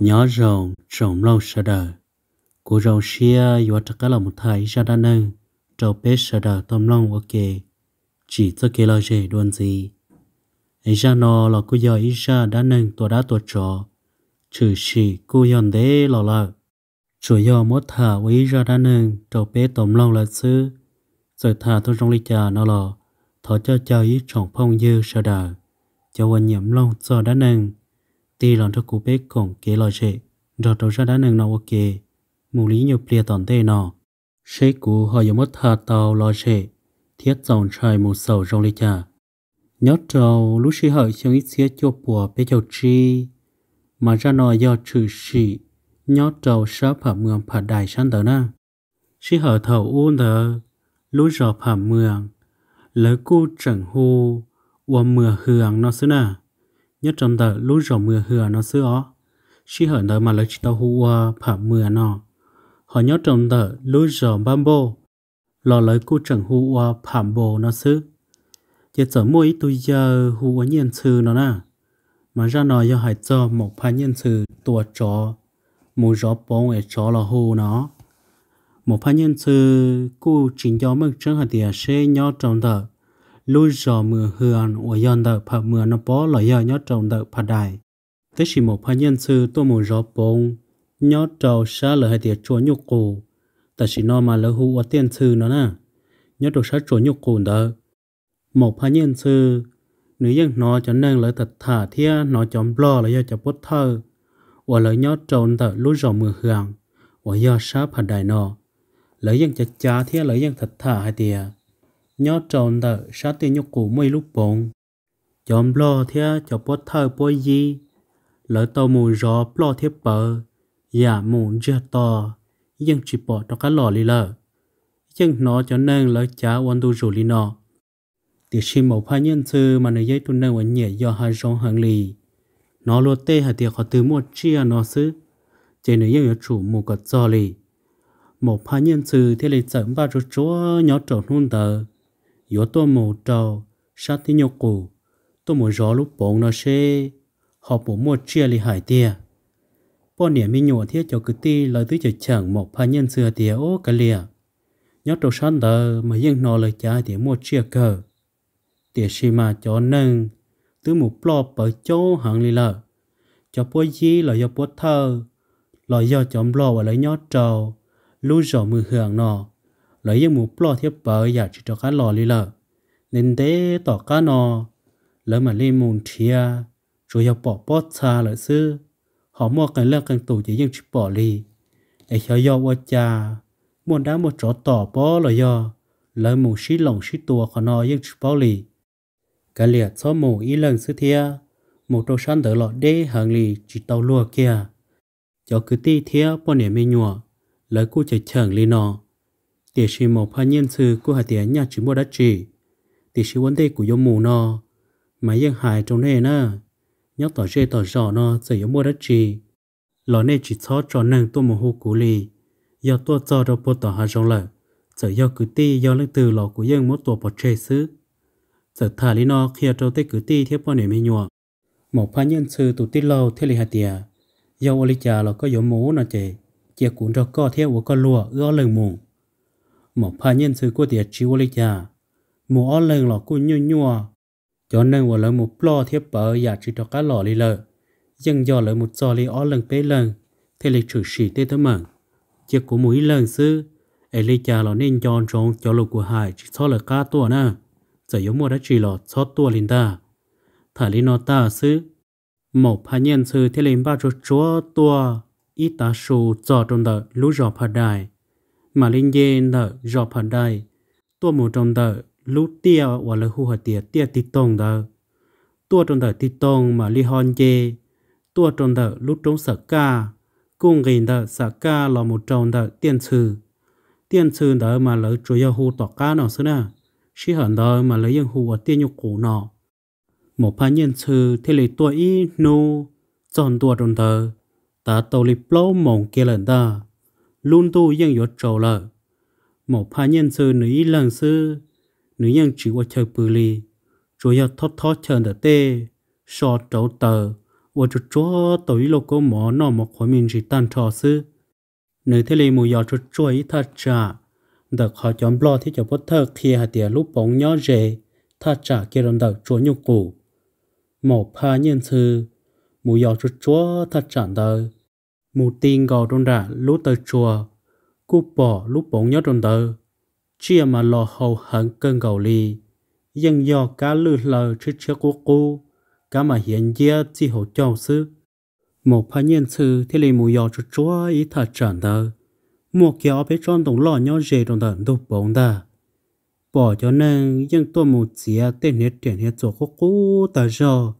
nhỏ rồng trồng lâu sợ đờ của rồng xia và tất cả là một thái ra đa nơi trâu bé sợ đờ tôm lòng ok chỉ cho kia lo gì đuôn gì ấy ra nó là cô giờ ấy ra đã nâng tổ đã tổ trò trừ chỉ cô dọn đế lò lợ chủ do mốt thả với ra đã nâng trâu bé tôm lòng là xứ rồi thả thôi trong ly trà nó lò thọ cho chơi ý trọng phong dư sợ đờ cho quân nhậm long cho đã nâng tì lòn cho cú bế cổng kế lòi chệ rồi trâu ra đá nâng nó ok mù lý nhiều plia tòn tê nọ chế cú hỏi dùng mất thà tàu lòi chệ thiết dòng trời mù sầu trong lý trà nhớ trâu lúc sĩ hợi chẳng ít xía cho bùa bế chầu chi mà ra nọ do trừ sĩ nhớ trâu sắp phả mường phả đài sẵn tờ na sĩ hợi thầu u nờ lúc rò phả mường lỡ cu chẳng hù ua mưa hưởng nó xứ nào nhất trong tờ lúc rổ mưa hừa nó xưa ó chỉ hở nơi mà lấy chỉ tàu hùa phả mưa nó họ nhớ trong tờ lúc rổ bambo lò lấy cu trần hùa phả bồ nó xứ chỉ sợ mỗi tôi giờ hùa nhiên sư nó nè mà ra nó do hải cho một phá nhiên sư tua chó mù gió bóng ở chó là hù nó một phá nhiên sư cu chính cho mực trăng hạt địa xe nhớ trong tờ lối gió mưa hương ở yon đợi phà mưa nó bó là giờ nhớ trồng đợi phà đài thế chỉ một phà nhân sư tôi muốn gió bông nhớ trầu xa là hai tiệt chúa nhục cổ ta chỉ nói mà lỡ hú ở tiền sư nó nè nhớ trầu xa chúa nhục cổ đợi một phà nhân sư nếu dân nó cho nên lỡ thật thả thia nó chọn lo là do cho bút thơ ở lỡ nhớ trồng đợi lối gió mưa hương ở do xa phà đài nó lỡ dân chặt chả thia lỡ dân thật thả hai tiệt nhớ tròn tờ sát tiên nhóc cũ mây lúc bồn chọn lo thế cho bó thơ bó gì lỡ tàu mù gió lo thế bờ giả dạ mù ra to nhưng chỉ bỏ cho cá lò lì lờ nhưng nó cho nên lỡ chả quan tu rủ lì nọ thì xin một pha nhân sư mà nơi giấy tu nâng ở nhẹ do hai rong hàng lì nó lo tê hà tiệc họ từ một chia nó xứ chỉ nơi dân chủ mù cột giò lì một pha nhân sư thế lại chậm ba chỗ chúa nhỏ trộn hôn tờ yếu to màu trầu sát thế nhau cũ tôi muốn gió lúc bóng nó sẽ họ bố mua chia li hai tia bỏ niệm mi nhổ thiết cho cứ ti lời tứ cho chẳng một pha nhân xưa tia ô cả lia. nhớ trâu sán đờ mà yên nó lời trái tia mua chia cờ tia xì mà cho nâng tứ một lo bở chỗ hạng li lợ cho po dí là do po thơ là do chọn lo và lấy nhớ trầu lưu rõ mưa hưởng nó ลยยังมูปลอเทียบเปอยากจิตกาหลอลีละเน้นเด ต่อก้านอ แล้วมาเล่มูนเทียช่วยเอาปอปอชาเลยซื้อหอมมอกันเลอกกันตู่จะยังชิบปอลีไอเขายอว่าจามวนด้ามวนจอต่อปอลอยอ แล้วมูชิหลงชิตัวขอนอยังชิบปอลีกันเลียดซ้อมหมูอีเลิงซื้อเทียหมูโตชันเดือหลอดเดหังลีจิตเตาลัวเกียเจ้าคือตีเทียปอนี่ไม่หนัวแล้วกูจะเฉิงลีนอ tỷ sĩ một phần nhân sư của hai tiền nhà chỉ mua đất chỉ tỷ sĩ vấn đề của yếm mù nó mà yên hại trong này nè nhóc tỏ dê tỏ rõ nó sẽ yếm mua đất chỉ lò này chỉ cho cho nàng tôi một hồ cú lì giờ tôi cho đâu bộ tỏ hai rong lợ giờ giờ cử ti giờ lấy từ lò của yên một tổ bọt chê xứ giờ thả lý nó khi ở cho tới cử ti thiếp bao niệm hay nhọ một phần nhân sư tụ ti lâu thế lì hai tiền giờ ở lý trà lò có yếm mù nó chè chè cuốn cho co theo của con lùa ưa lừng mùng một phần nhân sự của địa chỉ vô lý chả mù ở lên lọ cô nhua nhua cho nên vừa lấy một lo thiết bờ giả chỉ cho cá lọ đi lợ dân do lấy một giò li ở lên bế lên thế lịch sử sĩ tê tấm mảng chiếc của mũi lần sư ấy lý chả lọ nên chọn chọn cho lục của hải chỉ cho là cá tua nè giờ yếu một đã chỉ lọ cho tua lên ta thả lý nó ta sư một phần nhân sự thế lên ba chỗ chúa tua ít ta sù cho trong đợt lũ giò phá đài mà linh dê nở rõ phần đây tua mù trong tờ lúc tia và lời hù hợp tia tia tít tông tờ tua trong tờ tít tông mà li hôn dê tua trong tờ lúc trong sở ca cung gìn tờ sở ca là một trong tờ tiên sư tiên sư tờ mà lời chủ yếu hù tỏ ca nó xưa nè sĩ hẳn tờ mà lời yên hù ở tiên nhục cũ nọ một phá nhân sư thì lấy tua y nu chọn tua trong tờ ta tàu li plô mộng kia lần ta luôn tu dân yo trầu lờ một pha nhân sư nữ lần sư nữ nhân chỉ qua chơi bự lì rồi yo thoát thoát chơi đợt tê so trầu tờ và cho cho tối lô cô mỏ nó một khối mình chỉ tan trò sư nữ thế lì mù yo chú cho ý thật trả đợt họ chọn lo thì cho bất thơ khi hạt tiền lúc bóng nhỏ rề thật trả kia làm đợt chúa nhục cũ một pha nhân sư mù yo chú cho thật trả đời mù tin gò rôn ra lú tờ chùa cú bỏ lú bổng nhớ rôn tờ chia mà lò hầu hận cơn gầu lì dân do cá lư lờ chứ chưa cú cú cá mà hiện giờ chỉ hồ châu sư một phá nhân sư thì lì mù yò cho chúa ý thật trần tờ một kéo bé tròn tổng lò nhớ dề rôn tờ đục bổng tờ bỏ cho nên dân tôi mù dĩa tên hết tiền hết chỗ cú cú tờ rồi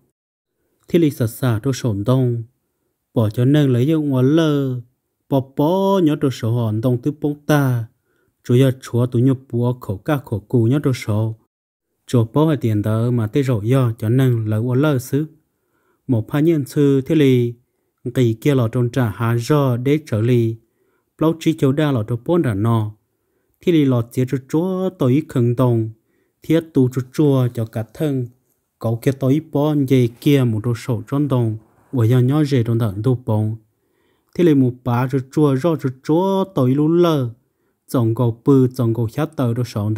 thì lì sạt sạt đồ sổn đông bỏ cho nên lấy dụng ngó lơ bỏ bỏ nhớ đồ sổ hòn đồng tư bóng ta chủ yếu chúa tụi nhớ bùa khổ ca khổ cù nhớ đồ sổ chỗ bỏ hay tiền tờ mà tê rổ do cho nên lấy ngó lơ xứ một hai nhân sư thế lì kỳ kia lò trôn trả hà do để trở lì lâu chỉ chiều đa lò đồ bốn đã nọ thế lì lò chế cho chúa tối khẩn đồng thiết tu cho chúa cho cả thân cậu kia tối bỏ về kia một đồ sổ trôn đồng 我要鸟热中的都崩。thế là một bà rồi chua rồi rồi chua tối lú lơ chồng cầu bự chồng cầu khát tờ đồ sống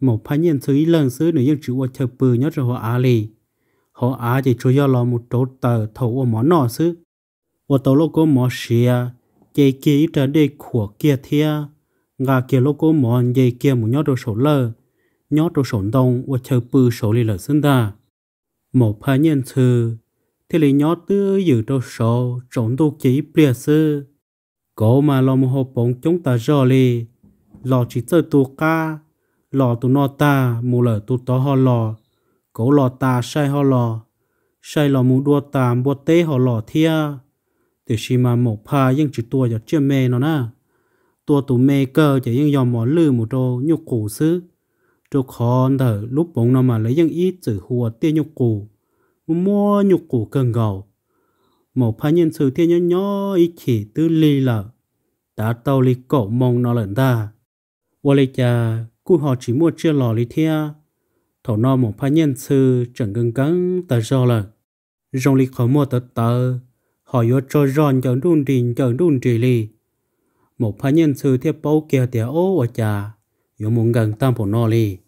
một phái nhân thứ lần xứ nữa nhưng chữ qua chơi bự nhớ rồi họ á họ á chỉ chú do một chỗ tờ thầu qua món nọ xứ qua lô có mỏ xìa dây kia ít ra đây của thia ngà kia lô có món dây kia một nhớ đồ sổ lơ nhớ đồ sổ đông qua chơi bự sổ lì lợ xưng ta một phái nhân thứ thì lì nhó tư dự đồ sổ trốn đô chỉ bìa sư. Cô mà lò một hộp bóng chúng ta rò lì, lò chỉ chơi tù ca, lò tù nọ ta mù lở tù tó hò lò, cố lò ta sai hò lò, sai lò mù đua ta bùa tê hò lò thia. Thì xì mà một pha nhưng chỉ tua giờ chưa mê nó nè. Tua tù mê cơ chỉ nhưng dòng mỏ lư mù đô nhục củ sư. Trục khôn thở lúc bóng nó mà lấy nhưng ít giữ hùa tia nhục củ mua nhục củ cần gầu một phá nhân sự thiên nhân nhỏ ý chỉ tư ly là đã tàu lì cổ mong nó lợn ta và lì cha cụ họ chỉ mua chưa lò lì thia thầu no một phá nhân sự chẳng gần cắn tờ do là rong lì khó mua tờ tờ họ yếu cho ròn chẳng đun đình chẳng đun trì lì một phá nhân sự thiết bấu kia tía ô ở cha yếu muốn gần tam phổ nó lì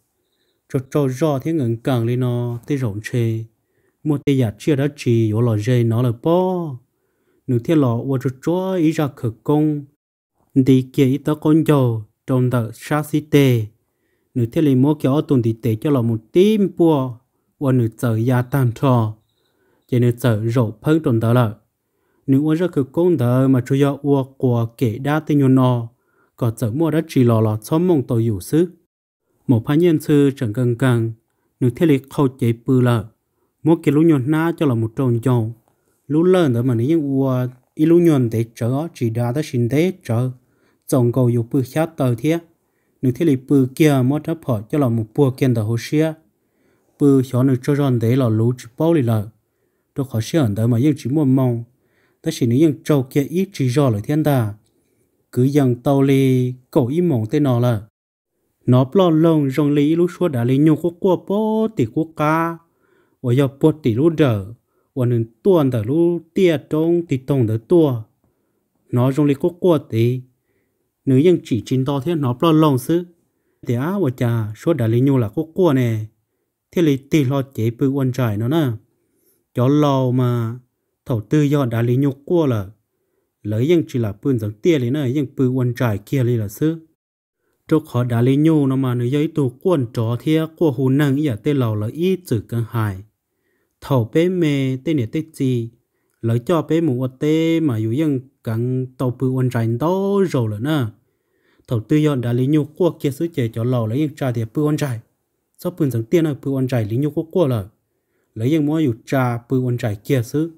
cho cho rò thế ngừng càng lì nó tới rộn chê một tê giả chia đã chỉ yếu lò dây nó là bò, nữ thiên lò ô chú chúa ý ra khởi công thì kia ý tớ con dầu trong tờ xa xí tê nữ thiên lì mua kéo ô tùn đi tê cho lò một tim bùa ô nữ tờ gia tàn trò chỉ nữ tờ rổ phân trong tờ lợ nữ ô ra khởi công tờ mà chú yếu ô của kể đa tình nhu nò có tờ mua đã chỉ lò lò xóm mong tàu dụ sức một phá nhân sư chẳng cần cần nữ thiên lì khâu chế bư lợ mỗi cái lũ nhon na cho là một tròn tròn lũ lớn đó mà nếu ua ít lũ nhon để trở chỉ đa tới sinh tế trở tổng cầu dục bự khác tờ thế nữ thế lý bự kia mỗi trái phở cho là một bộ kiện tờ hồ xia bự cho nữ cho rằng để là lũ chỉ bao lì lợ tôi khó xia ở đó mà nhưng chỉ muốn mong ta chỉ nếu nhưng trâu kia ít chỉ rõ lời thiên ta cứ dần tàu lì cầu ít mong tên nó là nó lo lông rồng lì lũ xua đã lì nhung quốc quốc bố tỷ quốc ca 我要拨底路的，我能断的路跌中 thì tổng được tua nó trong lý quốc quốc thì nếu ยัง chỉ chính đó thế nó bao lòng xứ thì á và cha số đại lý nhu là quốc quốc nè thế lý tỷ lo chế bự quan trải nó nè cho lo mà thầu tư do đại lý nhu quốc là lấy ยัง chỉ là bự giống tia lý nè ยัง bự quan trải kia lý là xứ cho họ đã lý nhu nó mà nếu giấy tù quân trò thế quốc hù nâng ý à tên lầu là ý chữ cần hại thầu bé mê tên này tết gì lấy cho bé mù ở tê mà dù dân cắn tàu bự ôn rảnh đó rồi là nè thầu tư yon đã lý nhu qua kia sứ chế cho lò lấy những trà thì bự ôn rảnh sau bự sáng tiên là bự ôn rảnh lý nhu qua qua rồi lấy những mua dù trà bự ôn rảnh kia sứ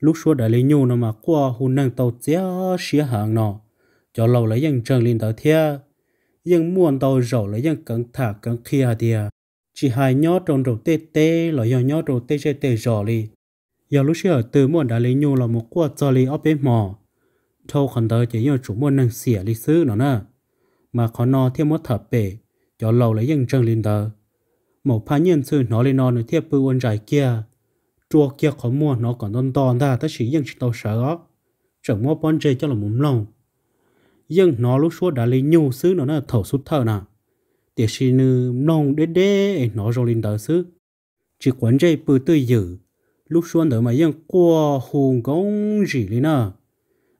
lúc xưa đã lý nhu nó mà qua hùn năng tàu chế xía hàng nọ cho lò lấy những trần lên tàu thia những muôn tàu rồi lấy những cắn thả cắn kia thì chỉ hai nhó trong đầu tê tê là do nhó đầu tê tê tê rõ li giờ lúc xưa từ muôn đã lấy nhu là một quả cho li ở bên mỏ thâu khẩn đời chỉ do chủ muôn năng xỉa li xứ nó nè mà khó nò thêm mất thập bể cho lâu lấy dân chân lên đời một phá nhân sư nó lên nò nữa thiếp bư quân dài kia chua kia khó mua nó còn đòn đòn ra, tất chỉ dân chỉ tàu sợ chẳng mua bon chơi cho là mồm lòng dân nó lúc xưa đã lấy nhu xứ nó nè thầu sút thở nào để xí nữ nông đế đế nó rồi linh đời xứ chỉ quấn dây bự tư dữ lúc xuân đỡ mà yên qua hùng công gì lên à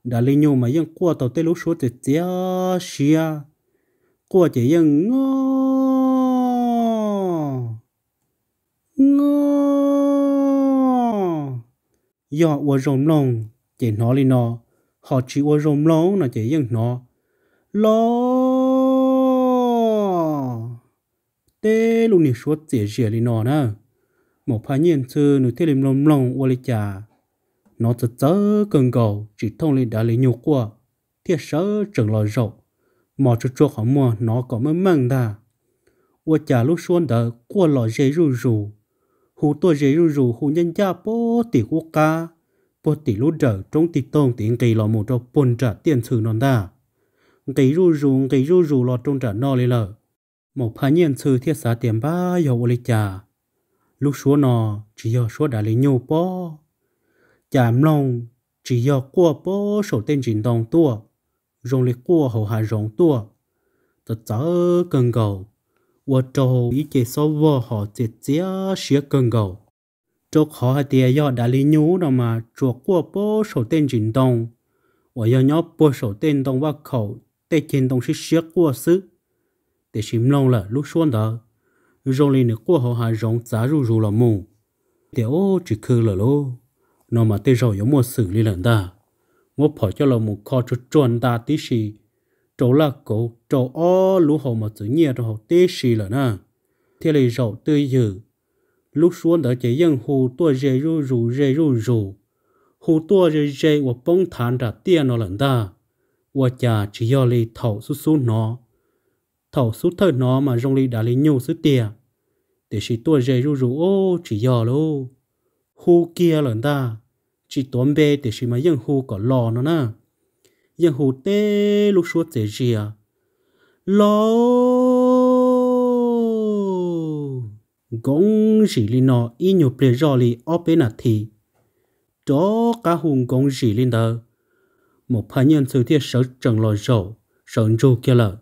đã linh nhau mà yên qua tàu tê lúc xuân thì tía xia qua chỉ yên ngó ngó do qua rồng nông chỉ nó linh nó họ chỉ qua rồng nông là chỉ yên nó lo tê luôn nỉ số dễ dễ lì nọ nè một phá nhiên sư nụ thế lìm lồng lồng qua lì chà nó chớ tớ cần cầu chỉ thông lì đã lì nhục qua thiết sớ chẳng lo rộng mò cho chuộc họ mua nó có mới măng ta qua chà lúc xuân đỡ qua lò dễ rù rù hù tôi dễ rù rù hù nhân gia bố tỷ quốc ca bố tỷ lúc đỡ trong tỷ tông tiếng kỳ lò một trong bồn trả tiền sử non ta kỳ rù rù kỳ rù rù lò trong trả no lì lờ một phá nhiên sư thiết xã tiền ba dầu lì chà lúc số nọ chỉ do số đã lấy nhiều po chạm lòng chỉ do qua po sổ tên trình đồng tua rong lì qua hậu hạ rong tua tớ chớ cần cầu và trâu ý chế số vò họ chế chế xía cần cầu chỗ khó hay tìa do đã lấy nhú đó mà chuột qua po sổ tên trình đồng và do nhóc po sổ tên đồng ba khẩu tên trình đồng xí xía qua sức để xin lòng là lúc xuân đó rong lên qua họ hà rong giá ru ru là mù để ô chỉ khư là lô nó mà tê rồi giống một xử lý lần ta ngô phải cho là một kho cho tròn ta tí xì chỗ là cổ chỗ ó lũ hồ mà tự nhiên rồi tê xì là nè thế là rồi tươi dữ lúc xuống đó chỉ dân hù tua rê ru ru rê ru ru hù tua rê rê và bông thán ra tiền nó lần ta và chả chỉ do lì thầu su su nó thầu sút thơ nó mà rong ly đã lấy nhiều sứ tiền để chỉ tua rề ru ru ô chỉ giờ lô hu kia lần ta chỉ tóm bê để chỉ mà dân hu có lò nó nè dân hu tê lúc suốt thế gì à lò gong chỉ li nó y nhiều ple rò li ở bên nạt thì đó cả hùng gong chỉ li đó một phái nhân sự thiết sở trần lò rổ sở rô kia lợi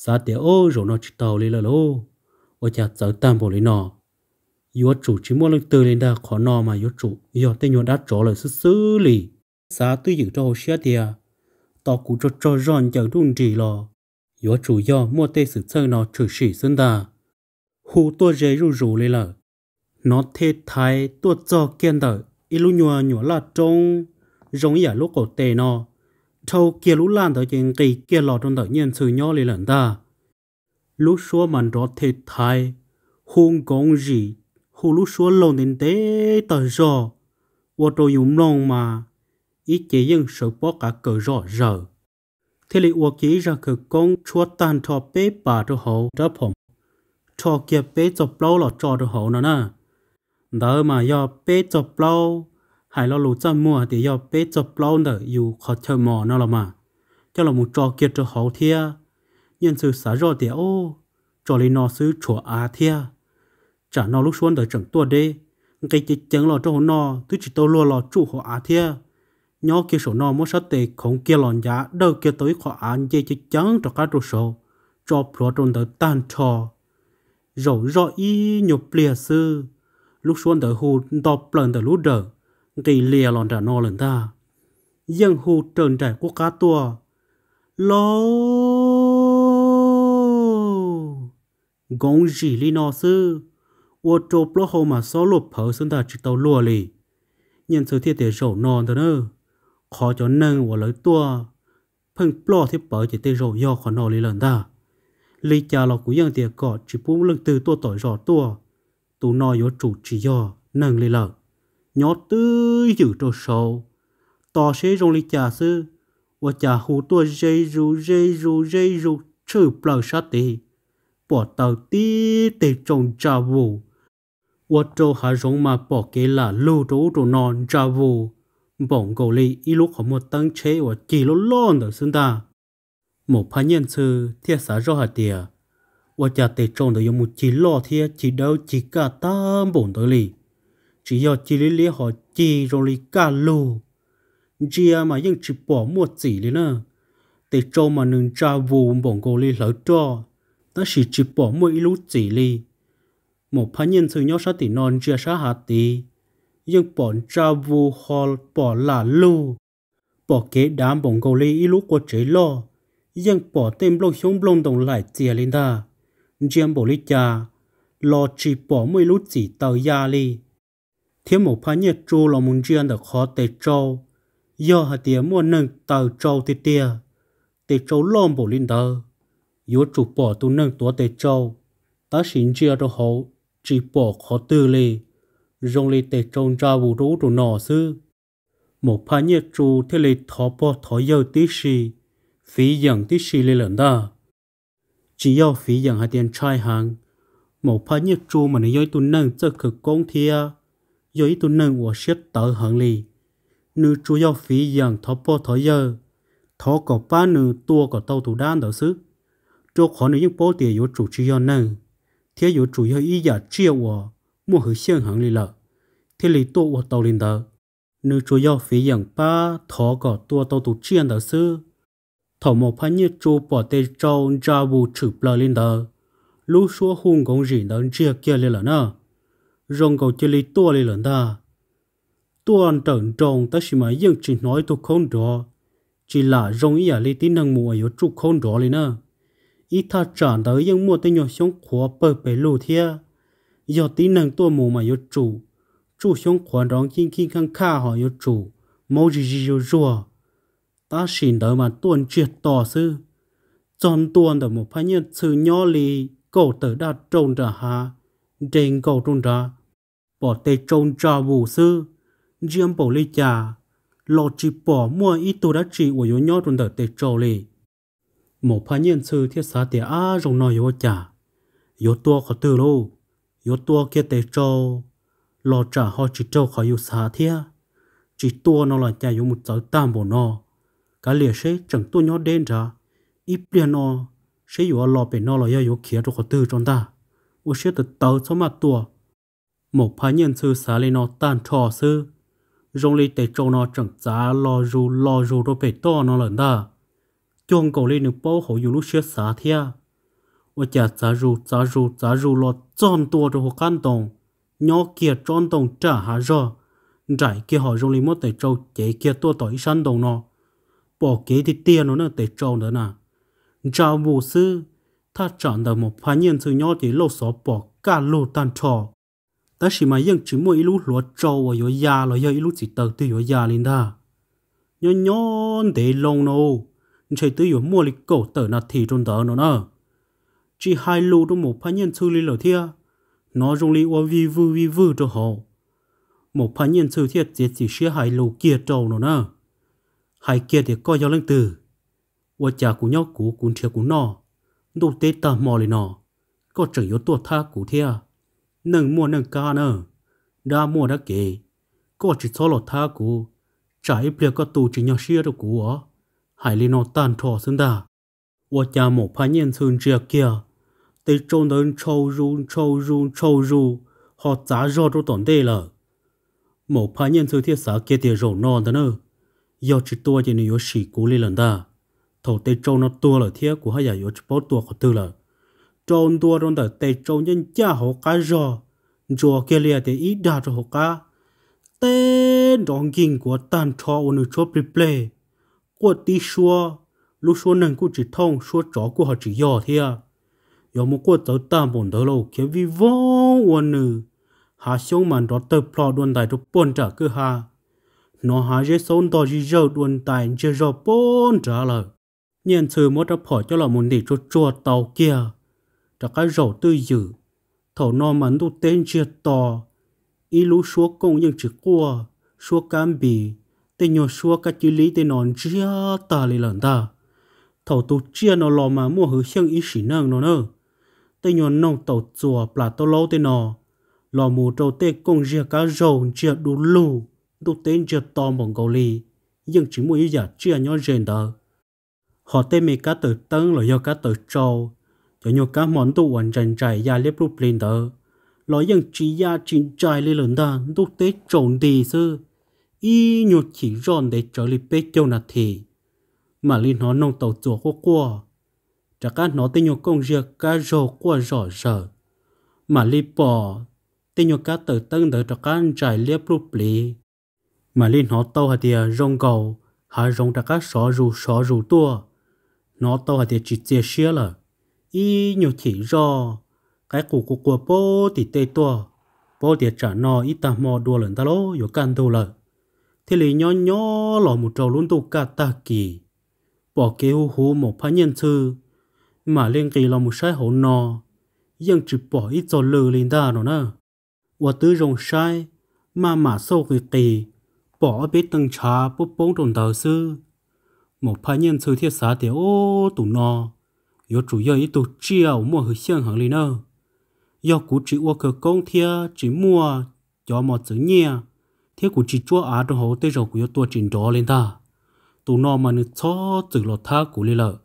sa tiệt ô rồi nó chỉ tàu lên là lô ô cha cháu tam bộ lên nó yếu chủ chỉ muốn lên từ lên đã khó nó mà yếu chủ yếu tên nhuận đã trỏ lời xứ xứ lì sa tư dự cho hồ xe tiệt tao cũng cho cho ròn chẳng đúng gì lò. yếu chủ do mua tê sự chơi nó trừ sỉ xưng ta hù tua dễ rù rù lên là nó thế thái tua cho kiên đợi ít lúc nhua nhua là trông giống như lúc cổ tê nó thâu kia lũ lan tới trên cây kia lò trong tự nhiên sự nhỏ lì lần ta lúc số mình rõ thiệt thai hôn gong gì hôn lúc số lồn đến tế tờ rõ và tôi dùng lòng mà ít chế dân sự bó cả cờ rõ rờ thế lì ua chỉ ra cờ con chúa tàn cho bế bà cho hậu đó phòng cho kia bế chọc lâu lọ cho cho hậu nữa nè đó mà do bế chọc lâu hai lo lù cho mua thì do bé cho bao nở dù khó chờ mò nó là mà cho là một trò kia cho hậu thia nhân sự xả rồi thì ô trò lấy nó sư chùa á thia chả nó lúc xuân đợi chẳng tua đê cái chỉ chẳng lo cho hồ nó tôi chỉ tôi lo lo chủ hồ á thia nhó kia sổ nó muốn sát tệ không kia lòn giá đâu kia tới khó án dây chỉ chẳng cho cá đồ sổ cho pro trôn đợi tan trò rồi rồi y nhục lìa sư lúc xuân đợi hồ đọc lần đợi lú đợi gây lìa lòn trả no lần ta dân hù trần trải quốc cá tua lô gong gì li nò sư ô trộp lô hồ mà xó lụp phở xương ta chỉ tàu lùa lì nhân sự thiết tế rổ nò thơ nơ khó cho nâng và lấy tua phân bò thiết bởi chỉ tế rổ do khó nò lì lần ta lì chà lọ của dân tiệt cọ chỉ bú lưng từ tua tội rọ tua tụ nò yếu trụ chỉ do nâng lì lợn nhỏ tư giữ trâu sầu tỏ sẽ rong lì chả sư và chả hù tua dây ru dây ru dây ru trừ bờ sát tì bỏ tàu tí tê trồng trà vụ và trâu hà rong mà bỏ kế là lưu trâu trâu non trà vụ bỏng cầu lì ít lúc họ một tăng chế và chỉ lỗ lon được xưng ta một phá nhân sư thiết xã rõ hạt tìa và chả tê trồng được một chỉ lo thiết chỉ đâu chỉ cả ta bổn tới lì chỉ do chỉ lý lý họ chỉ rồi lý cả lù chỉ mà vẫn chỉ bỏ mua gì lý nữa để cho mà nâng cha vụ bọn cô lý lỡ cho ta chỉ chỉ bỏ mua ít lúc gì lý một phần nhân sự nhau sát thì non chưa sát hạt tỷ nhưng bọn cha vụ họ bỏ là lù bỏ kế đám bọn cô lý ít lúc của chế lo nhưng bỏ tên lông xuống lông đồng lại chia lên ta riêng bỏ lý cha lo chỉ bỏ mấy lúc chỉ tàu gia li thiên một phần nhiệt tru là muốn riêng được khó tề châu giờ hạt tía mua nâng tàu châu tê tía tê châu lom bổ linh đờ yếu chủ bỏ tu nâng tua tê châu ta xin chia đồ hậu chỉ bỏ khó tư lì dùng lì tê châu ra vụ rú đồ nọ sư một phần nhiệt tru thế lì thọ bỏ thọ giờ tí xì phí dần tí xì lì lần đó chỉ yêu phí dần hạt tiền trai hàng một phần nhiệt tru mà nó yếu tu nâng cho cực công thiê giờ ít tuần nâng của siết tờ hận lì nữ chú giáo phí dần thọ bò thọ giờ thọ có ba nữ tua có tàu thủ đan đỡ sức chỗ khó nữ những bố tiền yếu chủ chi yon nâng thế yếu chủ yếu ý giả chia của mua hữu xiên hận lì lợ thế lì tua của tàu linh đỡ nữ chú giáo phí dần ba thọ có tua tàu thủ chiên đỡ sức thọ một phát nhiệt chú bỏ tê trâu ra vụ chữ bờ linh đỡ lúc xua hùng công rỉ đỡ chia kia lì lợ nữa rong cầu chơi lý tua lý lần ta. an trận trong ta chỉ mà dân chỉ nói tu không rõ, chỉ là rong ý à lý tí năng mua ở chỗ không rõ lý nè. Ý ta trả tới dân mua tới nhỏ sống khó bờ bể lù thia, do tí năng tua mua mà ở chỗ, chỗ sống khó rong kinh kinh khăn khá họ ở chỗ, mâu gì gì ở chỗ, Ta xin đỡ mà tuần triệt tỏ sư. Chọn tuần đỡ một phái nhân sư nhỏ li, cầu tới đã trông trả ha, trên cầu trông trả bỏ tê trông cho bù sư, riêng bỏ lê trà, lò chỉ bỏ mua ít tù đã chỉ của yếu nhó trong đợt tê trâu lì. Một phá nhiên sư thiết xá tê á rồng nói yếu trà, yếu tua khó tư lô, yếu tua kia tê trâu, lò trà họ chỉ trâu khó yếu xá thiết, chỉ tua nó là chả yếu một cháu tam bỏ nó, cả lìa sẽ chẳng tua nhó đến ra, ít liền nó, sẽ yếu lò bể nó là yếu yếu kia cho khó tư trong ta, ôi sẽ tự tớ cho mà tua, một phá nhân sư xá lên nó tan trò sư rong lì tệ trâu nó chẳng giá lo ru lo ru rồi phải to nó lần ta chôn cổ lên nước bao hậu dù lúc xưa xá thia ở chả giá ru giá ru giá ru lo tròn tua rồi hồ can tông nhỏ kia tròn tông trả hạ rồi trải kia họ rong lì mất tệ trâu chế kia tua tỏi săn tông nó bỏ kế thì tiền nó nữa tệ Châu nữa nè chào bù sư ta chọn được một phá nhân sư nhỏ chỉ lâu xó bỏ cả lô tan trò ta chỉ mà yên chỉ mua ilu lúa trâu và yếu già là yếu ilu chỉ tờ từ yếu già lên ta nhon nhon để lông nô chỉ từ yếu mua lịch cổ tờ nạt thì trôn tờ nó nè chỉ hai lô trong một phái nhân xử lý lỡ thia nó dùng lý qua vi vư vi vư cho họ một phái nhân xử thiệt chỉ chỉ xia hai lô kia trâu nó nè hai kia thì coi giao lên từ và cha của nhóc của cũng chia của nó đủ tế tà mò lên nó có chẳng yếu tuột tha của thia nâng mua nâng ca nơ đa mua đa kể có chỉ số lọt tha cũ trái bìa có tù chỉ nhau xia được cũ ó hải lý nó tan thọ xứng đà và cha một phá nhân xương chia kia tới trôn đến trâu run trâu run trâu ru họ giá do đồ tổn đề là một phá nhân xương thiết xã kia tiền rổ non đó nơ do chỉ tua chỉ nếu xỉ cũ lì lần ta thầu tới trâu nó tua là thiết của hai giả à yếu chỉ bỏ tua khó tư là trôn tua rôn tờ tê trôn nhân cha hồ cá rò rò kia lìa tê ý đà rò hồ cá tê đón kinh của tàn trò ôn nữ chó bì bê của tí xua lúc xua nâng của chỉ thông xua chó của họ chỉ dò thế yếu một của tớ tạm bổn tớ lâu kia vi vô ôn nữ hà xông màn đó tờ plò đuôn tài rục bồn trả cơ hà nó hà dễ sống tỏ gì dâu đuôn tài dễ dò bồn trả lời nhận sự một đã bỏ cho là một tỷ chuột chuột tàu kia 这个肉都有，头脑们都等着到，一路说供应只过，说干比，等要说个距离的难只大哩冷的，头都只那老嘛莫和像一时能了呢，等要弄到做不啦都老的呢，老母头得供热个肉热 đủ 路，都等着到蒙古里，nhưng chỉ mỗi giờ chưa nhớ rèn đó họ tên mì cá tử tân là do cá tử trâu cho nhiều các món tụ hoàn trần trải ra liếp lúc lên tờ. Nói rằng trí gia chính trải lên lần ta, lúc tế trộn tì sư. Y nhột chỉ ròn để trở lại bế châu nạt thì. Mà lên nó nông tàu chùa khô qua. Chả cá nó tên nhiều công việc cá rô qua rõ sở. Mà lên bỏ, tên nhiều cá tự tân tới cho cá trải liếp lúc lì. Mà lên nó tàu hả tìa rong cầu, hả rong chả cá xó rù xó rù tua. Nó tàu hả tìa chỉ chia xia là y nhiều chỉ do cái củ của của bố thì tê tua bố thì trả nọ ít ta mò đua lần ta lô yo can tu lợ thế lì nhỏ nhỏ lò một trầu luôn tu cả ta kỳ bỏ kế hú hú một phá nhân sư mà lên kỳ lò một sai hổ nọ nhưng chỉ bỏ ít cho lừa lên ta nó nè và tứ rồng sai mà mà sâu kỳ kỳ bỏ biết tăng trà bố bông đồng tờ sư một phá nhân sư thiết xá thì ô tụ nọ chủ yếu ít tụ chiều mua hơi xiên hàng lên nơ do cú chỉ uo cơ công thia chỉ mua cho một chữ nhia thế cú chỉ chua á trong hồ tây rồi cú yếu tua trình đó lên ta tụ nó mà nó cho từ lọt tha cú lên lợ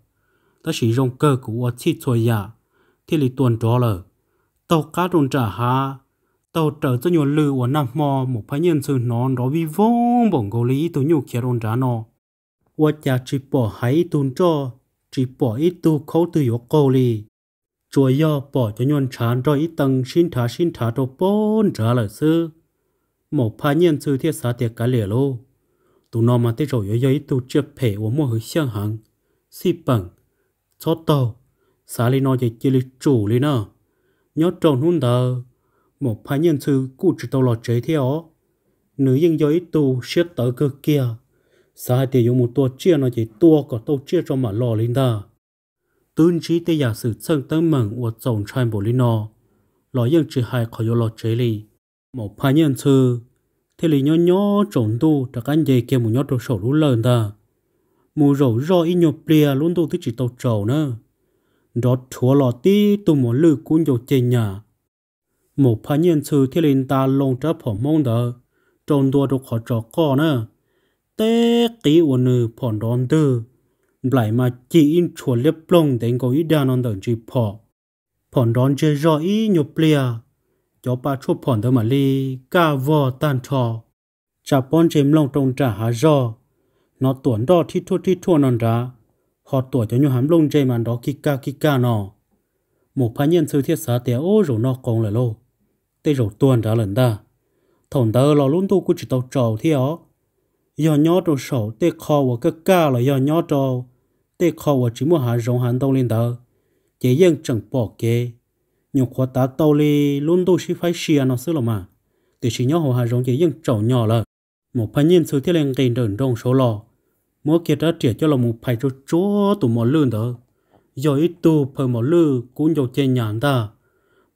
ta chỉ rong cơ của uo chỉ chua ya thế là tuần đó lợ tàu cá đồn trả ha tàu trở cho nhiều lư uo nằm mò một phái nhân sự nó đó vi vong bổng gấu lý tụ nhiều kia đồn trả nó uo cha chỉ bỏ hãy tuần cho chỉ bỏ ít tu khấu tu yếu cô li chùa yo bỏ cho nhuận chán rồi ít tầng xin thả xin thả đồ bốn trả lời sư một pha nhân sư thiết xã tiệc cả lìa lô tụ nó mà tới rồi yo yo ít tu chưa phê uống mua hơi xiang hằng si bằng chót tàu xã li nó chỉ chỉ li chủ li nè nhớ tròn hun tờ một pha nhân sư cụ chỉ tàu lọt chế theo nữ dân yo ít tu xếp tờ cơ kia sa thì dùng một tua chia nó chỉ tua có tàu chia cho mà lò lên ta tuân chỉ tây giả sử chân tấn mừng của tổng trai bộ linh nó lò yên chỉ hai khỏi lò chế li một phá nhân sư thì lì nhỏ nhỏ trốn tu đã cán dây kia một nhỏ đồ sổ lũ lớn ta mù rổ rò y nhộp bìa luôn tu tới chỉ tàu trầu nữa đó chúa lò tí tu một lư cuốn dầu trên nhà một phá nhân sư thì lên ta lông trá phỏ mông đó trốn tu đồ khỏi trò co nữa tế kí ổn nữ phòn đón tư. Lại mà chỉ in chùa liếp lông đến có ý đàn ổn tận chỉ phò. Phòn đón chê rõ ý nhục lìa. Cho bà chốt phòn thơ mà lì, ca vò tàn trò. Chà bọn chế lòng trong trả hà rõ. Nó tuần đó thi thua thi thua nòn ra. Họ tuổi cho nhu hám lông chê mà đó kika kika nọ. Một phá nhân sư thiết xá tế ô rổ nó còn lại lô. Tê rủ tuần ra lần ta. Thổng tớ lo luôn tu của chỉ tàu trầu thế ó giờ nhớ trong sổ tê kho và cái ca là giờ nhớ cho tê kho và chỉ mua hàng rong hàng tàu lên đó chỉ dân chẳng bỏ kê nhiều khóa ta tàu li luôn đâu chỉ phải xia nó xưa là mà thì chỉ nhớ hàng rong chỉ dân trầu nhỏ là một phần nhân số thiết lên tiền đường trong số lò mỗi kia đã trẻ cho là một phải cho chúa tụ một lương đó giờ ít tu phải một lư cũng nhiều trên nhàn ta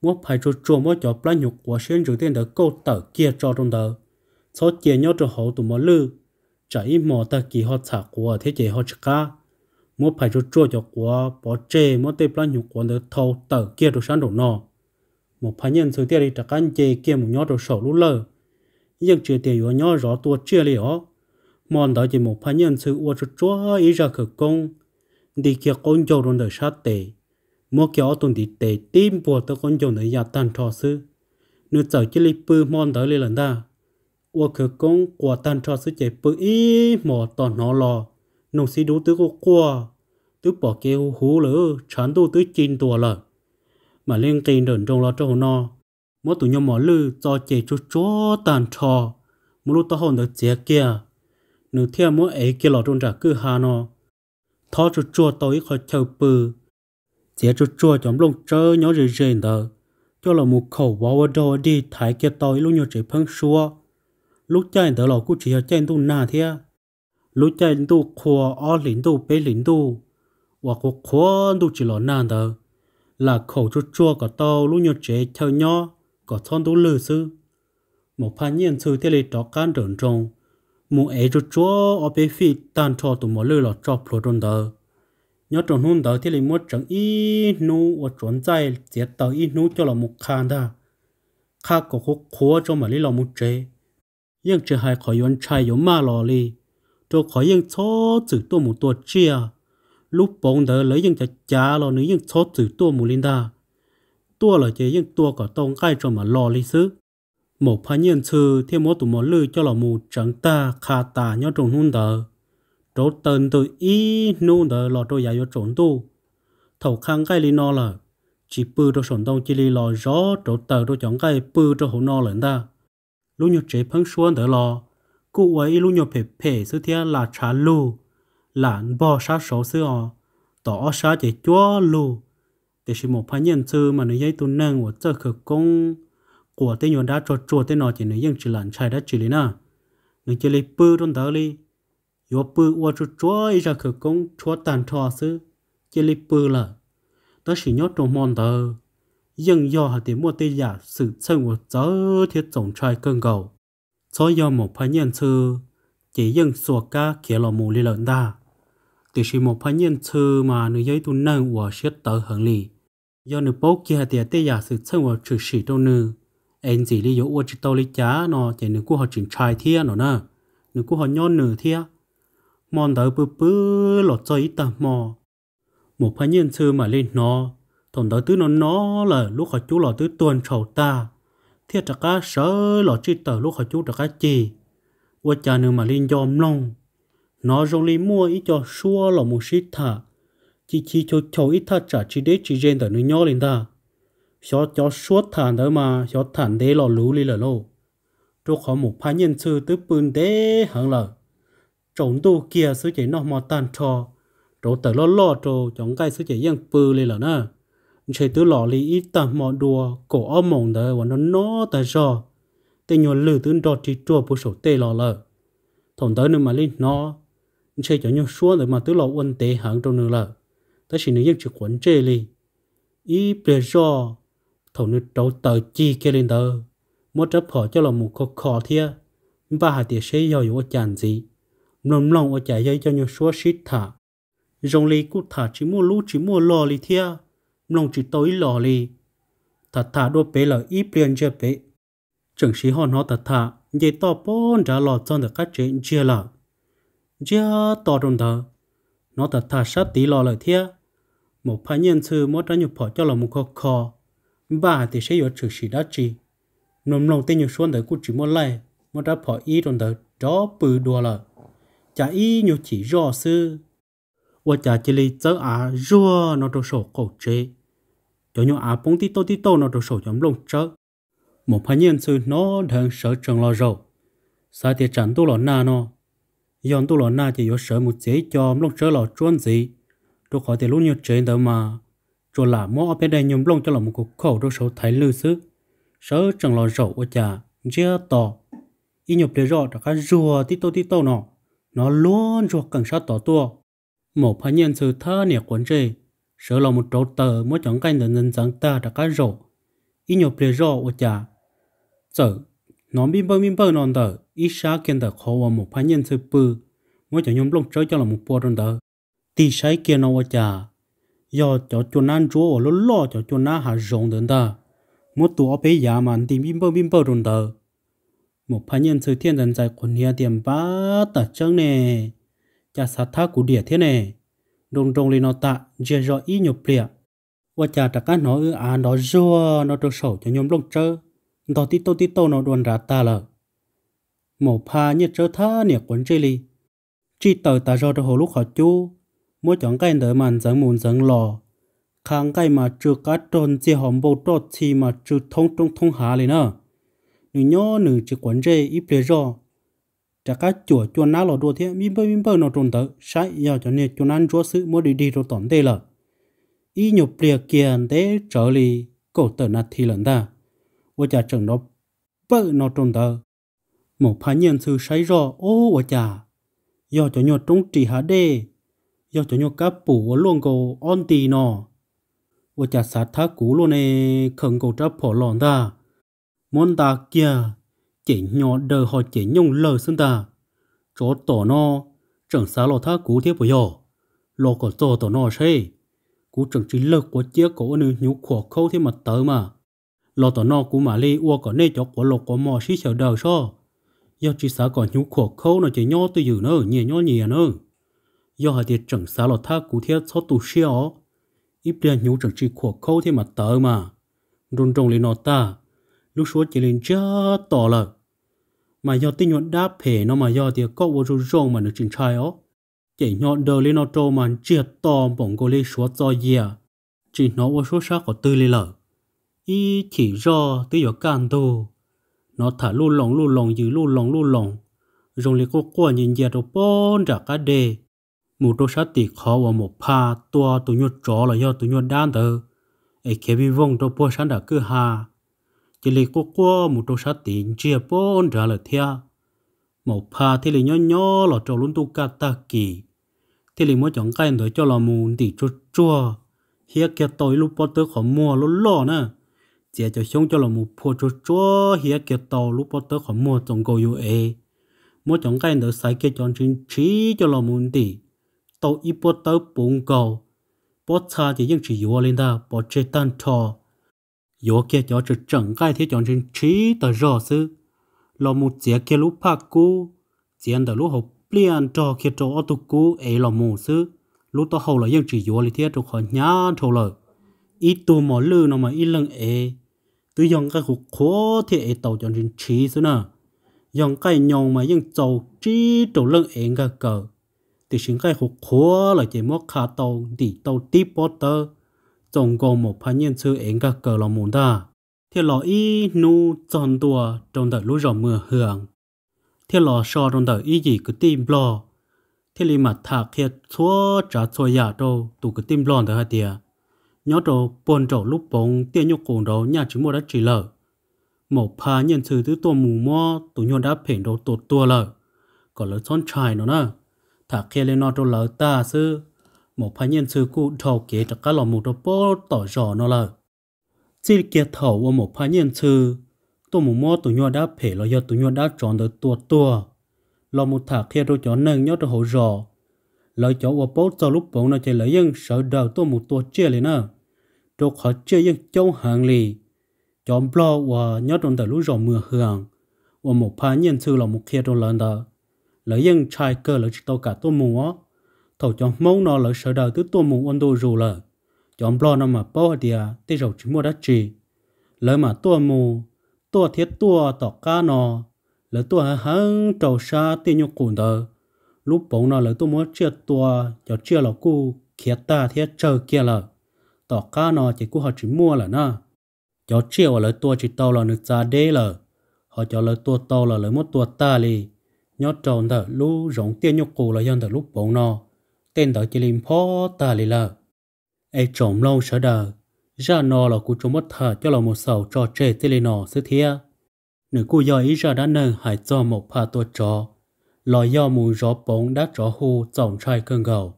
mỗi phải cho chúa mỗi cho plan nhục của sinh rồi tiền đó câu tờ kia cho trong đó số tiền nhớ cho hậu tụ một lư chạy mò ta kỳ họ thả của thế giới họ chắc cả mua phải cho chua cho của bỏ chê mua tép lá nhục của được thâu tờ kia đồ sáng đồ nọ một phải nhân số tiền đi trả cán chê kia một nhó đồ sổ lú lơ nhưng chưa tiền của nhó rõ tua chia liệu ó mòn đó chỉ một phải nhân sự ua cho chua ý ra khử công đi kia con châu đồ đời sát tệ mua kia ở tuần đi tệ tim bùa tới con châu đời gia tăng thọ sư nếu chờ chỉ li pư mòn đó li lần ta khứ tàn chế bự ý lò bỏ hú chán mà liên tiền đồn trong lo trong nò mỗi tụi nhau mò lư cho chế cho chó tàn trò, mỗi lúc tao hồn được chế kia, nửa thiên mỗi ấy kia lo trong trả cứ hà nò thọ cho chua tối khỏi chờ bự, chế cho chua chấm lông chớ nhớ rồi rồi đó, cho là một khẩu vào vào đi thái kia tối lúc nhau chỉ phăng xua lúc chạy đó là cô chỉ cho chạy tu na thế à. lúc chạy tu khoa ở lính tu bế lính tu hoặc cô khoa tu chỉ là na đó là khẩu cho chua cả tàu lúc nhớ chế theo nhó có thon tu lư sư một phan nhiên sư thế lấy đó can đường trong một ấy cho chúa ở bên phi tan cho tụi mà lư là cho pro trong đó nhớ trong hôm đó thì lấy mua chẳng ít nu và chuẩn chạy giết tàu ít nu cho là một khan ta khác có khoa khóa cho mà lấy là một chế ยังจะให้ขอยอนชายอยู่มาหล่อเลยตัวขอยังชอจืดตัวหมูตัวเจียลูกปองเดอเลยยังจะจ้าหล่อหรือยังชอจืดตัวหมูลินดาตัวหล่อเจยังตัวก็ต้องใกล้จะมาหล่อเลยซื้อหมกพะเนียนซื้อเที่ยวมอตุมอลือเจ้าหล่อหมูจังตาคาตาเนาะตรงนู้นเดอโตเตินตัวอีนู่นเดอหล่อตัวยายอยู่ตรงตู้เท่าข้างใกล้ลีนอเลย chỉ bự cho sổn đông chỉ lì lò gió trổ tờ cho chọn cái bự cho hổ no lợn ta lúc nhục chế phăng xuân đỡ lo cụ ấy lúc nhục phê phê sư thia là trả lù, là bỏ sát số sư ọ tỏ sát chế chúa lu để chỉ một phái nhân sư mà nơi dây tu nâng của tớ khử công của tên nhuận đã trột trột tên nó chỉ nơi dân chỉ lặn chạy đã chỉ lý nà người chỉ lấy bư trong đó đi yo bư qua trột trôi ra khử công chúa tàn thọ sư chỉ lấy bư là ta chỉ nhốt trong mòn tờ nhưng do hạt tiền mua tê giả sự chân của gió thiết tổng trai cơn cầu. Cho do một phái nhân sư, chỉ dân sùa ca kia lò mù lì lợn ta. Từ khi một phái nhân sư mà nữ giấy tu nâng của siết tờ hưởng lì. Do nữ bố kia hạt tiền tê giả sự chân của trừ sĩ đâu nữ. Anh chỉ lý dụ ua trị tàu lý chá nó chỉ nữ của họ trình trai thia nó nè. Nữ của họ nhon nữ thia. Mòn tớ bư bư lọt cho ít tầm mò. Một phái nhân sư mà lên nó tổn đó tứ nó nó là lúc họ chú lò tứ tuần sầu ta thiệt trả cá sớ lò chi tờ lúc họ chú trả cá chì qua cha nương mà liên dòm long nó rong li mua ít cho xua lò một xít thả chỉ chi cho chầu ít thả trả chỉ đế chỉ gen tờ nương nhỏ lên ta cho cho suốt thả nữa mà cho thản đế lò lú li là lô tôi khó một phá nhân sư tứ bươn đế hẳn lờ trọng tu kia sứ chỉ nó mò tàn trò trổ tờ lo lo trồ chống cái sứ chỉ dân bư li là nè chơi tứ lọ lì ít tầm mò đùa cổ ôm mộng đời và nó nó tại sao tên nhỏ lử tướng đọt chỉ chua bố sổ tê lọ lờ thằng tới nữa mà lên nó chơi cho nhau xua rồi mà tứ lọ quân tế hàng trong nữa lờ ta chỉ nếu chỉ quấn chơi lì ý bề do thằng nữa trâu tờ chi kia lên tờ mất chấp họ cho là một khó khó thia và hai tiệt sẽ dụng ở chán gì nồng lòng ở chạy dây cho nhau xua xít thả dòng lì cụ thả chỉ mua lú chỉ mua lò lì thia lòng chỉ tối lò lì thật thà đô bé là ít liền chơi bé chẳng sĩ họ nó thật thà vậy to bốn đã lò cho được các chuyện chưa là chưa to trong thờ nó thật thà sát tí lò lời thia một phái nhân sư mỗi đã nhập họ cho là một khó khó bà thì sẽ có chữ sĩ đã chi nôm lòng tên nhiều xuân tới cũng chỉ một lại mà đã bỏ ý trong đời chó bự đùa là chả ý nhiều chỉ rõ sư và chả chỉ lý chớ á rùa nó trong sổ cổ chế cho nhau áp bóng tí tô tí tô nó đồ sổ nhóm lông chớ một phần nhân sự nó đang sợ trường lo rầu sao thì chẳng tu lọ na nó yon tu lọ na thì có sợ một chế cho lông chớ lọ chuan gì tôi khỏi thì lúc nhiều chế đó mà cho là mua ở bên đây nhóm lông cho là một cục khẩu đồ sổ thái lư xứ sợ trường lo rầu ở chả chia tỏ y nhập để rõ đã cá rùa tí tô tí tô nó nó luôn ruột cảnh sát tỏ tua một phần nhân sự thơ nè quấn chơi sợ là một chỗ tờ mỗi chẳng cái nền nền dân ta đã cái rổ ít nhiều ple rổ ở nhà giờ nó bim bơ bim bơ non tờ ít sáng kiến tờ khó vào một phái nhân sư bư mỗi chẳng nhóm lông chơi cho là một bộ trong tờ tì sai kia nó ở nhà do cho chuồn ăn chúa ở lỗ lo cho chuồn ăn hà rộng đến ta một tụ ở bên nhà mà tìm bim bơ bim bơ trong tờ một phái nhân sư thiên thần giải quần hiệp tiền bá tờ chân nè cha sát thác của địa thế nè đông đông lên nó ta dễ rõ ý nhục lìa và chả tất cả nó ư à nó rùa nó trâu sầu cho nhóm lông trơ đó tí tô tí tô nó đuôn ra ta lờ mổ pha như trơ thá nè quấn chơi li chỉ tờ ta do cho hồ lúc họ chú mỗi chọn cái đời màn dẫn mùn dẫn lò kháng cái mà chưa cá trôn, chỉ hòm bầu trọt thì mà chưa thông trong thông hà lên nữa nữ nhó nữ chỉ quấn chơi ít lệ rồi trả cá chùa chùa ná lò đua thế mi bơ mi bơ nó trốn tới sai giờ cho nên chùa nán chúa sự mua đi đi rồi tổn tê lờ y nhục bìa kia để trở lì cổ tử nát thì lần ta ô chả chừng đó bơ nó trốn tới một phá nhân sư sai rõ ô ô chả giờ cho nhột trống trì hà đê giờ cho nhột cá bù luôn cầu on tì nọ ô chả sát thác cú luôn nè khẩn cầu tráp phổ lòn ta món ta kia chỉ nhỏ đời họ chỉ nhung lờ xưng ta chỗ tổ nó chẳng xá lo thá cú thiết bởi dò lò có tổ tổ nó xe cú chẳng chỉ lờ của chiếc cổ nữ nhú khổ khâu thế mặt tớ mà lo tổ nó cú mà lê ua có nê cho của lò có mò xí xèo đời so do chỉ xá có nhú khổ khâu nó chỉ nhỏ tư dự nữa nhẹ nhỏ nhẹ nữa do họ thì chẳng xá lo thá cú thiết xó tù xeo ít tiền nhú chẳng chỉ khổ khâu thế mặt tớ mà rung rung lên nó ta lúc số chỉ lên chá tỏ lời mà do tin nhuận đáp phê nó mà do thì có vô rủ rộng mà nó trình trai ó chỉ nhọn đờ lên nó trô mà chia to bổng cô lê số cho dìa chỉ nó vô số sắc của tư lê lở ý chỉ do tư yếu can tu nó thả lu lồng lu lồng dữ lu lồng lu lồng rồi lê cô qua nhìn dìa đồ bốn ra cá đề một đôi sát tỷ khó và một pha tua tụ nhuận chó là do tụ nhuận đàn tờ ấy kia bị vong đồ bố sáng đã cứ hà chỉ lấy cố cố một đôi sát tiền chia bốn trả lời thia một pha thì lấy nhỏ nhỏ là cho luôn tu cả ta kỳ thì lấy mỗi chọn cái nữa cho là muốn đi chua chua hiện kia tôi lúc bắt tới khó mua luôn lo nè chỉ cho xong cho là một phô chua chua hiện kia tôi lúc bắt tới khó mua trong cô yêu ấy mỗi chọn cái nữa sai kia chọn chính trí cho là muốn đi tôi ít bắt tới bốn cầu bắt xa chỉ những chỉ yêu lên ta bắt chết tan thò yo kia cho chữ chẳng cái thế chọn trên trí tờ rõ sư lo một chế kia lúc phạt cú chiến tờ lúc học liền cho kia cho ô tô cú ấy lo mù sư lúc tao hầu là dân chỉ yo lý thế cho khỏi nhá thâu lời ít tu mỏ lư nó mà ít lần ấy tự dòng cái cuộc khó thì ấy tàu chọn trên trí sư nè dòng cái nhong mà dân giàu trí trổ lưng ấy cả cờ thì xin cái cuộc khó là chỉ mất khá tàu thì tàu tiếp bớt. 总共 một paar nhân sư ảnh các cờ lòng muốn ta. Thế lọ y nu tròn tùa trong tờ lũ rộng mưa hưởng. Thế lọ so trong dạ tờ y gì cứ tìm lò. Thế lì mà thả kia chúa trả chúa giả đâu tụ cứ tìm lòn tờ hai tìa. Nhó trâu bồn trâu lúc bóng tiên nhục cùng đồ nhà chứng mua đã chỉ lở. Một paar nhân sư thứ tùa mù mò tụ nhôn đã phỉnh đồ tụt tùa lở. Còn lỡ chọn trải nó nè. Thả kia lên nó trâu lỡ ta sư một phái nhân sư cụ thầu kế cho các lò mù đồ bố tỏ rõ nó là chỉ kia thầu của một phái nhân sư tôi mù mò tụi nhau đã phê lo do tụi nhau đã chọn được tua tua lò mù thả kia đôi chó nâng nhớ cho hổ rõ lời chó của bố cho lúc bố nó chạy lấy dân sợ đầu tôi mù tua chia lên nè đồ khó chia dân châu hàng lì chọn bò và nhớ trong tờ lúc rõ mưa hưởng và một phái nhân sư là một kia trong lần đó lấy dân trai cơ là chỉ tao cả tôi mù á thầu chọn mâu nó là sợ đời tứ tuôn mù ôn đồ rù lờ chọn blo nó mà bao địa tê rầu chỉ mua đất trì lỡ mà tuôn mù tuôn thiết tuôn tỏ ca nó lỡ tua hăng trầu xa tê nhục cùn tờ lúc bóng nó lỡ tuôn mua chia tuôn cho chia lọ cu kia ta thiết chờ kia lờ tỏ ca nó chỉ cu họ chỉ mua là na cho chia lỡ tuôn chỉ tàu là nước ra đê lờ họ cho lỡ tuôn tàu là lỡ một tuôn ta li nhót tròn tờ lú rộng tiên nhục cù là dân tờ lúc bóng nó tên đó chỉ linh phó ta lì lờ ai trộm lâu sợ đờ ra nò là cụ trộm mất thở cho là một sầu trò trẻ tê lì nọ sư thia nữ cụ do ý ra đã nâng hải cho một pha tua trò lò do mù gió bóng đã trò hù trọng trai cơn gầu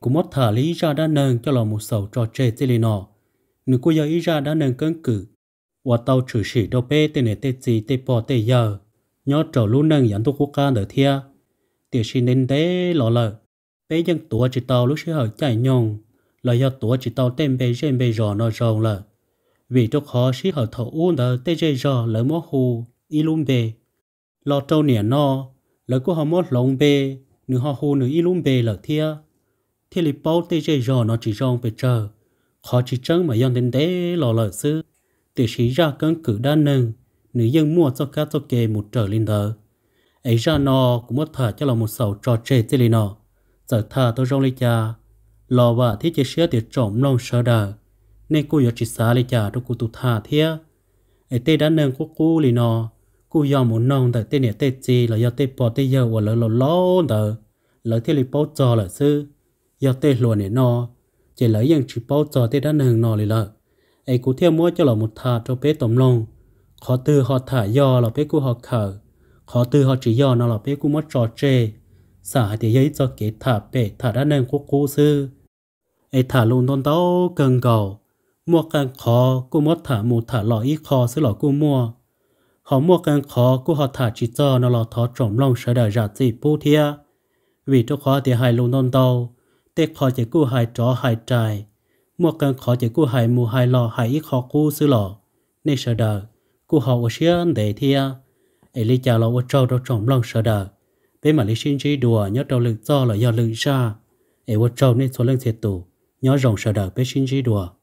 cụ mất thở lý ra đã nâng cho là một sầu trò trẻ tê lì nọ nữ cụ do ý ra đã nâng cơn cử và tàu trừ sĩ đâu bê tên này tê gì tê bò tê giờ nhớ trò lũ nâng dẫn thuốc quốc ca đỡ thia tiểu sinh nên tế lò lợi bây giờ tuổi chỉ tàu lúc sẽ hỏi chạy nhông là do tuổi chỉ tàu tên bây giờ bây giờ nó rồng là vì cho khó sĩ hỏi thầu uôn đờ tê dây rò lỡ mó hù y lùm bề lo trâu nẻ no lỡ của họ mó lòng bề nửa họ hồ nửa y lùm bề lỡ thia thì lì bao tê dây rò nó chỉ rong về chờ khó chỉ chân mà dân đến tế lò lỡ sư từ sĩ ra cân cử đa nâng nữ dân mua cho cá cho kê một trở lên đờ ấy ra nó cũng mất thở cho là một sầu trò trề tê lì nó giờ thà tôi rong lấy cha lò và thiết chế sửa tiệt trộm lòng sợ đờ nên cô giờ chỉ xả lấy cha trong cô tụ thà thế ấy tê đã nâng của cô lì nọ cô giờ muốn nông tại tê nè tê chi là do tê bỏ tê giờ và lỡ lỡ lỡ đờ lỡ thiết lấy bao trò lỡ sư do tê luôn nè nọ chỉ lỡ lỡ ยัง chỉ bao trò tê đã nâng nọ lì lỡ ấy cô theo mua cho lọ một thà cho bé tổng lòng khó từ họ thả do là bé cô họ khờ khó từ họ chỉ do nó là bé cô mất trò chơi sợ thì ấy cho kế thả bể thả ra nên quốc cô sư ai thả luôn non tao gần cầu mua càng khó cô mua thả mù thả lọ ít khó sư lọ cô mua họ mua càng khó cô họ thả chỉ cho nó lọ thọ trộm lòng sợ đời giả gì bù thia vì cho khó thì hai luôn non tao tê khó chỉ cô hai chó hai trai mua càng khó chỉ cô hai mù hai lọ hai ít khó cô sư lọ nên sợ đời cô họ ở xia để thia ấy lý cha lọ ở trâu đó trộm lòng sợ đời về mà lý sinh chi đùa nhớ trâu lực do là do lực ra ấy vô trâu nên số lần thiệt tù nhớ rồng sợ đợi bé sinh chi đùa